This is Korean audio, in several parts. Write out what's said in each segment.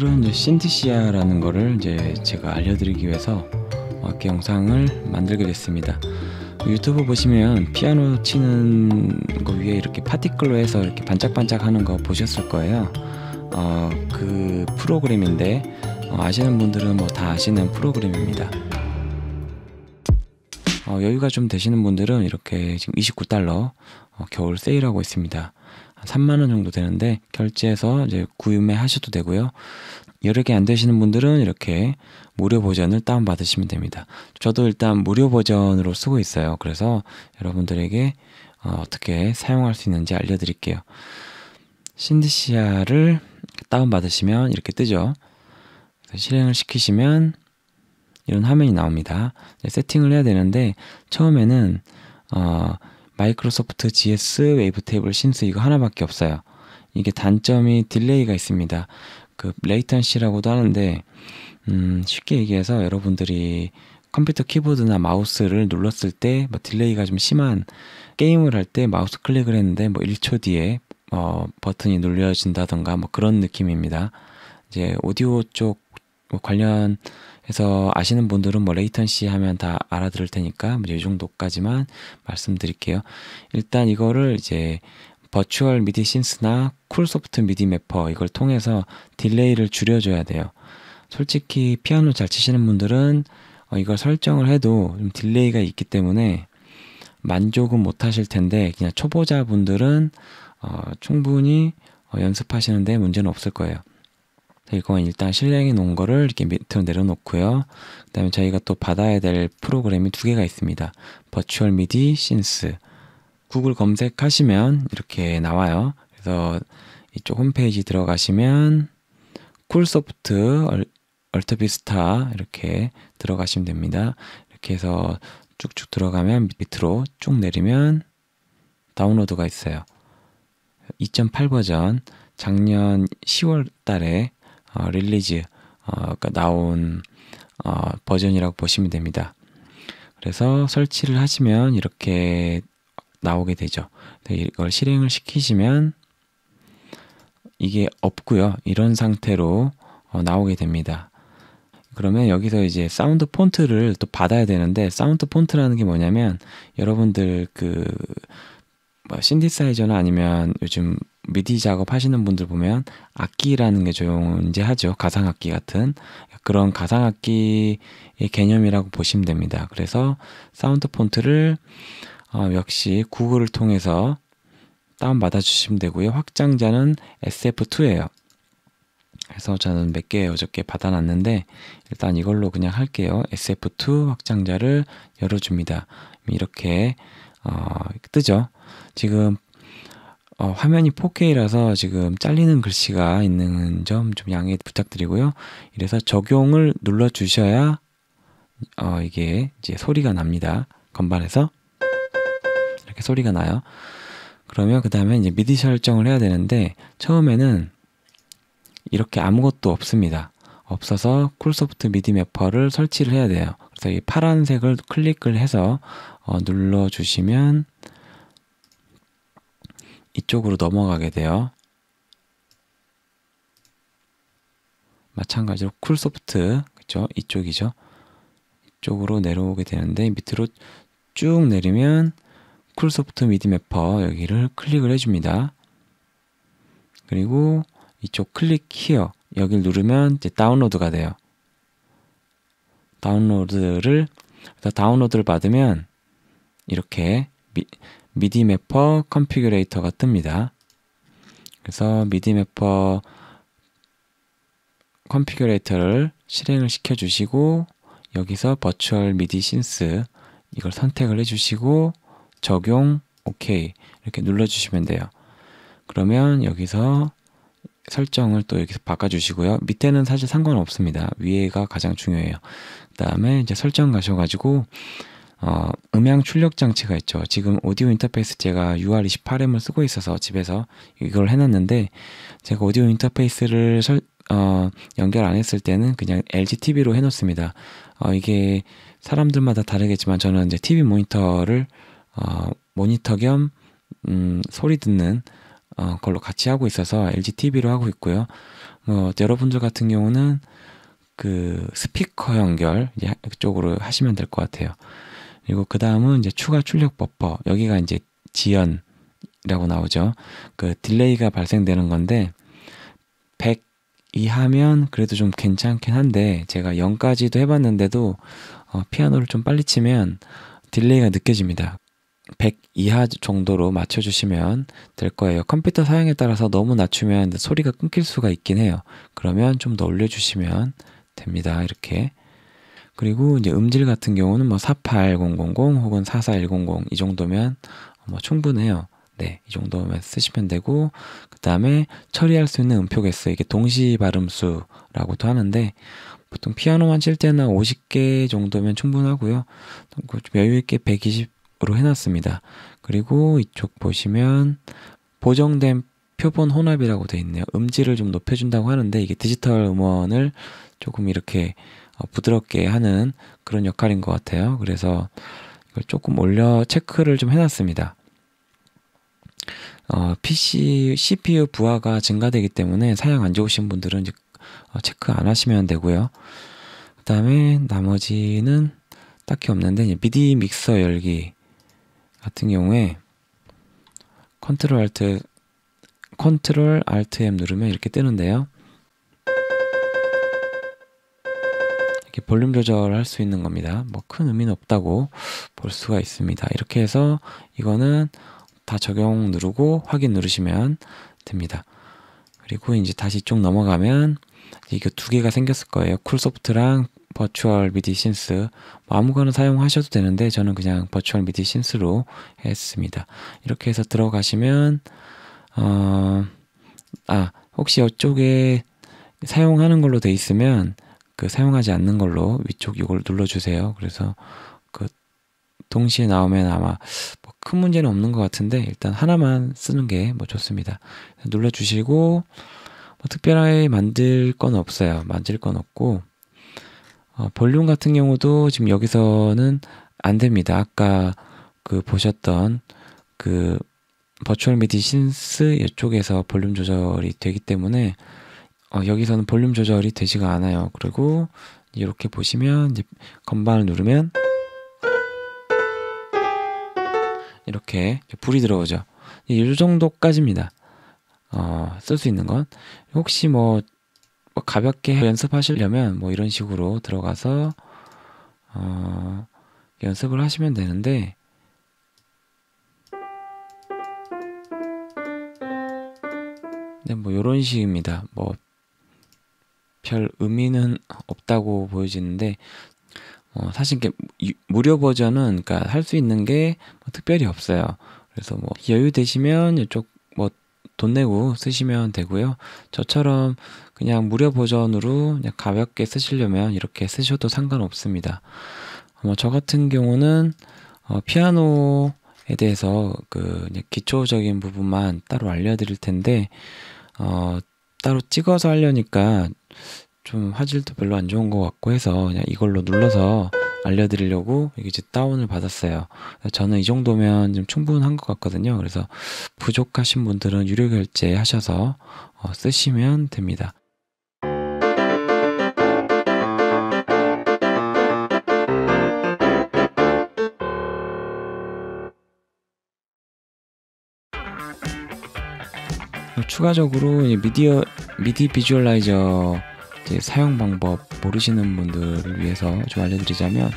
오늘은 이제 신티시아라는 거를 이제 제가 알려드리기 위해서 악기 영상을 만들게 됐습니다. 유튜브 보시면 피아노 치는 거 위에 이렇게 파티클로 해서 이렇게 반짝반짝 하는 거 보셨을 거예요. 어, 그 프로그램인데 어, 아시는 분들은 뭐 다 아시는 프로그램입니다. 어, 여유가 좀 되시는 분들은 이렇게 지금 29달러 어, 겨울 세일하고 있습니다. 3만 원 정도 되는데 결제해서 이제 구매 하셔도 되고요. 여러 개 안 되시는 분들은 이렇게 무료 버전을 다운 받으시면 됩니다. 저도 일단 무료 버전으로 쓰고 있어요. 그래서 여러분들에게 어, 어떻게 사용할 수 있는지 알려드릴게요. 신디시아를 다운 받으시면 이렇게 뜨죠. 실행을 시키시면 이런 화면이 나옵니다. 세팅을 해야 되는데 처음에는 어, 마이크로소프트 GS 웨이브 테이블 심스 이거 하나밖에 없어요. 이게 단점이 딜레이가 있습니다. 그 레이턴시라고도 하는데 음, 쉽게 얘기해서 여러분들이 컴퓨터 키보드나 마우스를 눌렀을 때뭐 딜레이가 좀 심한 게임을 할 때 마우스 클릭을 했는데 뭐 1초 뒤에 어, 버튼이 눌려진다던가 뭐 그런 느낌입니다. 이제 오디오 쪽 관련 그래서 아시는 분들은 뭐 레이턴시 하면 다 알아들을 테니까 뭐 이 정도까지만 말씀드릴게요. 일단 이거를 이제 버추얼 미디 신스나 쿨소프트 미디 매퍼 이걸 통해서 딜레이를 줄여줘야 돼요. 솔직히 피아노 잘 치시는 분들은 어, 이걸 설정을 해도 좀 딜레이가 있기 때문에 만족은 못 하실 텐데 그냥 초보자분들은 어, 충분히 어, 연습하시는데 문제는 없을 거예요. 이건 일단 실행해 놓은 거를 이렇게 밑으로 내려놓고요. 그 다음에 저희가 또 받아야 될 프로그램이 두 개가 있습니다. 버추얼 미디 신스 구글 검색하시면 이렇게 나와요. 그래서 이쪽 홈페이지 들어가시면 쿨소프트 얼터비스타 이렇게 들어가시면 됩니다. 이렇게 해서 쭉쭉 들어가면 밑으로 쭉 내리면 다운로드가 있어요. 2.8 버전 작년 10월 달에 어, 릴리즈 가 어, 그러니까 나온 어, 버전이라고 보시면 됩니다. 그래서 설치를 하시면 이렇게 나오게 되죠. 이걸 실행을 시키시면 이게 없고요. 이런 상태로 어, 나오게 됩니다. 그러면 여기서 이제 사운드 폰트를 또 받아야 되는데 사운드 폰트라는 게 뭐냐면 여러분들 그뭐 신디사이저나 아니면 요즘 미디 작업하시는 분들 보면 악기라는 게 존재하죠. 가상악기 같은 그런 가상악기의 개념이라고 보시면 됩니다. 그래서 사운드 폰트를 어, 역시 구글을 통해서 다운받아 주시면 되고요. 확장자는 SF2예요. 그래서 저는 몇 개 어저께 받아놨는데 일단 이걸로 그냥 할게요. SF2 확장자를 열어줍니다. 이렇게 어, 뜨죠. 지금 어, 화면이 4K라서 지금 잘리는 글씨가 있는 점 좀 양해 부탁드리고요. 이래서 적용을 눌러 주셔야 어, 이게 이제 소리가 납니다. 건반에서 이렇게 소리가 나요. 그러면 그 다음에 이제 미디 설정을 해야 되는데 처음에는 이렇게 아무것도 없습니다. 없어서 쿨소프트 미디 매퍼를 설치를 해야 돼요. 그래서 이 파란색을 클릭을 해서 어, 눌러주시면 이쪽으로 넘어가게 돼요. 마찬가지로 쿨소프트 그쵸 이쪽이죠. 이쪽으로 내려오게 되는데 밑으로 쭉 내리면 쿨소프트 미디맵퍼 여기를 클릭을 해줍니다. 그리고 이쪽 클릭 히어 여기를 누르면 이제 다운로드가 돼요. 다운로드를 다운로드를 받으면 이렇게 미, 미디 매퍼 컨피그레이터가 뜹니다. 그래서 미디 매퍼 컨피그레이터를 실행을 시켜 주시고 여기서 버추얼 미디 신스 이걸 선택을 해 주시고 적용 오케이 이렇게 눌러 주시면 돼요. 그러면 여기서 설정을 또 여기서 바꿔주시고요. 밑에는 사실 상관없습니다. 위에가 가장 중요해요. 그 다음에 이제 설정 가셔가지고 어, 음향 출력 장치가 있죠. 지금 오디오 인터페이스 제가 6월 28M을 쓰고 있어서 집에서 이걸 해놨는데 제가 오디오 인터페이스를 설, 어, 연결 안 했을 때는 그냥 LG TV로 해놓습니다. 어, 이게 사람들마다 다르겠지만 저는 이제 TV 모니터를 어, 모니터 겸 음, 소리 듣는 어, 걸로 같이 하고 있어서 LG TV로 하고 있고요. 뭐 여러분들 같은 경우는 그 스피커 연결 이제 쪽으로 하시면 될 것 같아요. 그리고 그 다음은 이제 추가 출력 버퍼. 여기가 이제 지연이라고 나오죠. 그 딜레이가 발생되는 건데 100 이하면 그래도 좀 괜찮긴 한데 제가 0까지도 해봤는데도 어, 피아노를 좀 빨리 치면 딜레이가 느껴집니다. 100 이하 정도로 맞춰주시면 될 거예요. 컴퓨터 사용에 따라서 너무 낮추면 소리가 끊길 수가 있긴 해요. 그러면 좀 더 올려주시면 됩니다. 이렇게 그리고 이제 음질 같은 경우는 뭐 48000 혹은 44100 이 정도면 어, 뭐 충분해요. 네, 이 정도만 쓰시면 되고 그 다음에 처리할 수 있는 음표 개수 이게 동시 발음수라고도 하는데 보통 피아노만 칠 때나 50개 정도면 충분하고요. 그 여유 있게 120으로 해놨습니다. 그리고 이쪽 보시면 보정된 표본 혼합이라고 되어 있네요. 음질을 좀 높여준다고 하는데 이게 디지털 음원을 조금 이렇게 어, 부드럽게 하는 그런 역할인 것 같아요. 그래서 이걸 조금 올려 체크를 좀 해놨습니다. 어, PC, CPU 부하가 증가되기 때문에 사양 안 좋으신 분들은 어, 체크 안 하시면 되고요. 그 다음에 나머지는 딱히 없는데 미디 믹서 열기 같은 경우에 컨트롤 알트 컨트롤 알트 M 누르면 이렇게 뜨는데요. 이렇게 볼륨 조절할 수 있는 겁니다. 뭐 큰 의미는 없다고 볼 수가 있습니다. 이렇게 해서 이거는 다 적용 누르고 확인 누르시면 됩니다. 그리고 이제 다시 쭉 넘어가면 이게 두 개가 생겼을 거예요. 쿨소프트랑 버추얼 미디 신스 뭐 아무거나 사용하셔도 되는데 저는 그냥 버추얼 미디 신스로 했습니다. 이렇게 해서 들어가시면 어, 아 혹시 이쪽에 사용하는 걸로 돼 있으면 그 사용하지 않는 걸로 위쪽 이걸 눌러주세요. 그래서 그 동시에 나오면 아마 뭐큰 문제는 없는 것 같은데 일단 하나만 쓰는 게 뭐 좋습니다. 눌러주시고 뭐 특별하게 만들 건 없어요. 만들 건 없고 어, 볼륨 같은 경우도 지금 여기서는 안 됩니다. 아까 그 보셨던 그 버추얼 미디 신스 이쪽에서 볼륨 조절이 되기 때문에 어, 여기서는 볼륨 조절이 되지가 않아요. 그리고 이렇게 보시면 이제 건반을 누르면 이렇게 불이 들어오죠. 이 정도까지입니다. 어, 쓸 수 있는 건 혹시 뭐, 뭐 가볍게 연습하시려면 뭐 이런 식으로 들어가서 어, 연습을 하시면 되는데 네, 뭐 이런 식입니다. 뭐별 의미는 없다고 보여지는데 어, 사실 이게 무료 버전은 그러니까 할수 있는 게 뭐 특별히 없어요. 그래서 뭐 여유 되시면 이쪽 뭐 돈 내고 쓰시면 되고요. 저처럼 그냥 무료 버전으로 그냥 가볍게 쓰시려면 이렇게 쓰셔도 상관없습니다. 어, 저 같은 경우는 어, 피아노에 대해서 그 기초적인 부분만 따로 알려드릴 텐데 어, 따로 찍어서 하려니까 좀 화질도 별로 안 좋은 것 같고 해서 그냥 이걸로 눌러서 알려드리려고 이제 다운을 받았어요. 저는 이 정도면 좀 충분한 것 같거든요. 그래서 부족하신 분들은 유료 결제 하셔서 어, 쓰시면 됩니다. 추가적으로 미디어 미디 비주얼라이저 사용 방법 모르시는 분들을 위해서 좀 알려드리자면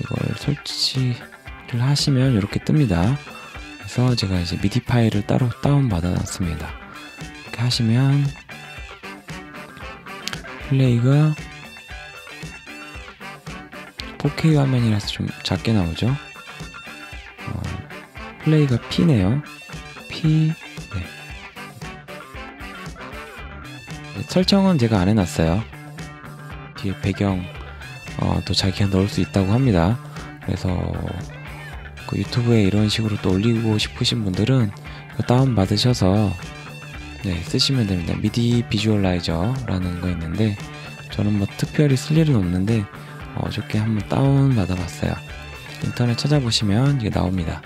이걸 설치를 하시면 이렇게 뜹니다. 그래서 제가 이제 미디 파일을 따로 다운 받아놨습니다. 이렇게 하시면 플레이가 4K 화면이라서 좀 작게 나오죠. 어, 플레이가 P네요. P 설정은 제가 안 해놨어요. 뒤에 배경 어, 또 자기가 넣을 수 있다고 합니다. 그래서 그 유튜브에 이런 식으로 또 올리고 싶으신 분들은 다운 받으셔서 네, 쓰시면 됩니다. 미디 비주얼라이저라는 거 있는데 저는 뭐 특별히 쓸 일은 없는데 어저께 한번 다운 받아봤어요. 인터넷 찾아보시면 이게 나옵니다.